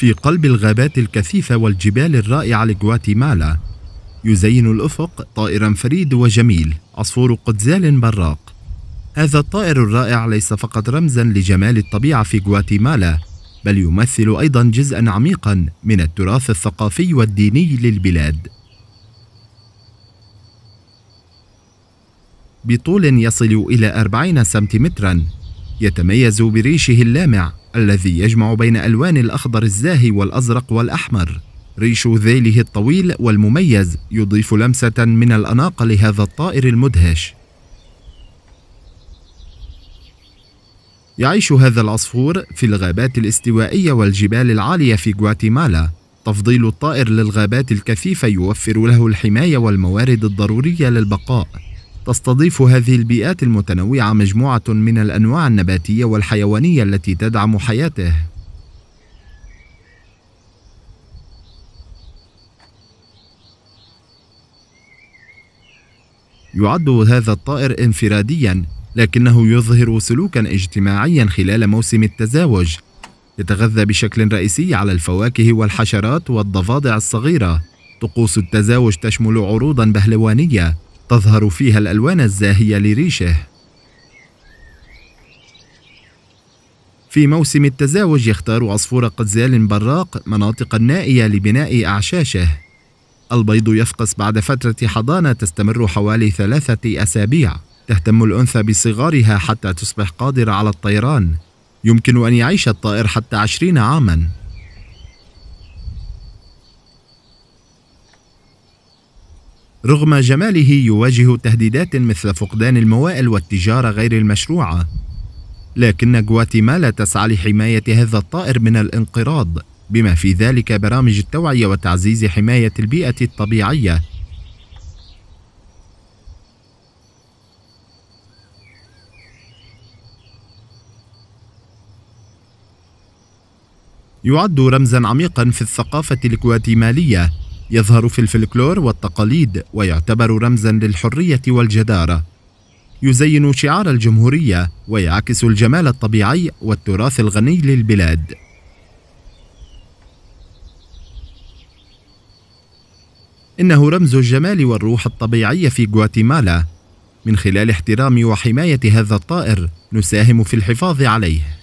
في قلب الغابات الكثيفة والجبال الرائعة لغواتيمالا يزين الأفق طائرا فريد وجميل عصفور قدزال براق هذا الطائر الرائع ليس فقط رمزا لجمال الطبيعة في غواتيمالا بل يمثل أيضا جزءا عميقا من التراث الثقافي والديني للبلاد بطول يصل إلى 40 سنتيمترا يتميز بريشه اللامع الذي يجمع بين ألوان الأخضر الزاهي والأزرق والأحمر ريش ذيله الطويل والمميز يضيف لمسة من الأناقة لهذا الطائر المدهش يعيش هذا العصفور في الغابات الاستوائية والجبال العالية في غواتيمالا تفضيل الطائر للغابات الكثيفة يوفر له الحماية والموارد الضرورية للبقاء تستضيف هذه البيئات المتنوعة مجموعة من الأنواع النباتية والحيوانية التي تدعم حياته يعد هذا الطائر انفراديا لكنه يظهر سلوكا اجتماعيا خلال موسم التزاوج يتغذى بشكل رئيسي على الفواكه والحشرات والضفادع الصغيرة طقوس التزاوج تشمل عروضا بهلوانية تظهر فيها الألوان الزاهية لريشه في موسم التزاوج يختار عصفور قزال براق مناطق نائية لبناء أعشاشه البيض يفقس بعد فترة حضانة تستمر حوالي ثلاثة أسابيع تهتم الأنثى بصغارها حتى تصبح قادرة على الطيران يمكن أن يعيش الطائر حتى عشرين عاماً رغم جماله يواجه تهديدات مثل فقدان الموائل والتجارة غير المشروعة لكن غواتيمالا تسعى لحماية هذا الطائر من الانقراض بما في ذلك برامج التوعية وتعزيز حماية البيئة الطبيعية يعد رمزا عميقا في الثقافة الغواتيمالية يظهر في الفلكلور والتقاليد ويعتبر رمزا للحرية والجدارة يزين شعار الجمهورية ويعكس الجمال الطبيعي والتراث الغني للبلاد إنه رمز الجمال والروح الطبيعية في غواتيمالا من خلال احترام وحماية هذا الطائر نساهم في الحفاظ عليه